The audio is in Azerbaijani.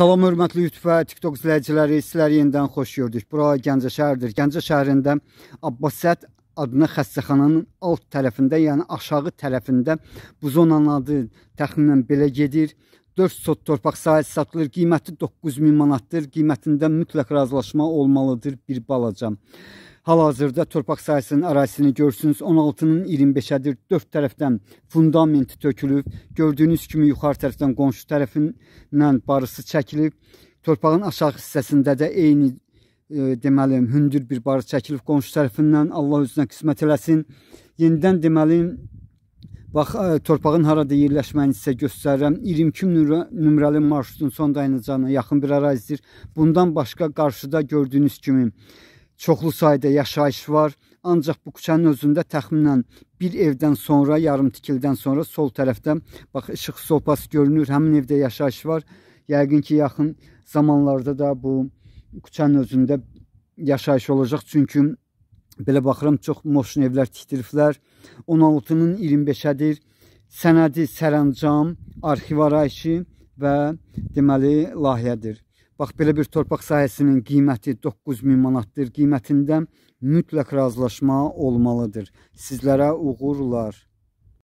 Salam hörmətli YouTube və TikTok izləyiciləri, sizləri yenidən xoş gördük. Bura Gəncə şəhəridir. Gəncə şəhərində Abbas Sət adına xəstəxananın alt tərəfində, yəni aşağı tərəfində bu zonanın adı təxminən belə gedir. 4 sot torpaq sahəsi satılır. Qiyməti 9000 manatdır. Qiymətində mütləq razılaşma olmalıdır bir balaca. Hal-hazırda torpaq sahəsinin ərazisini görürsünüz. 16-nın 25-ədir. Dörd tərəfdən fundament tökülüb. Gördüyünüz kimi yuxarı tərəfdən qonşu tərəfindən barısı çəkilib. Torpağın aşağı hissəsində də eyni e, deməli hündür bir barı çəkilib qonşu tərəfindən. Allah özünə qismət eləsin. Yenidən deməli Bax, e, torpağın harada yerləşməyini sizə göstərirəm. 22 nömrəli marşrutun son dayanacağına yaxın bir ərazidir. Bundan başqa qarşıda gördüyünüz kimi çoxlu sayda yaşayış var. Ancaq bu küçənin özündə təxminən bir evdən sonra, yarım tikildən sonra sol tərəfdən bax işıq sopası görünür. Həmin evdə yaşayış var. Yəqin ki, yaxın zamanlarda da bu küçənin özündə yaşayış olacaq. Çünki belə baxıram, çox moşun evlər tikdiriblər. 16-nın 25-ədir. Sənədi sərəncam, arxiv arayışı və deməli layihədir. Bax, belə bir torpaq sahəsinin qiyməti 9000 manatdır. Qiymətində mütləq razılaşma olmalıdır. Sizlərə uğurlar.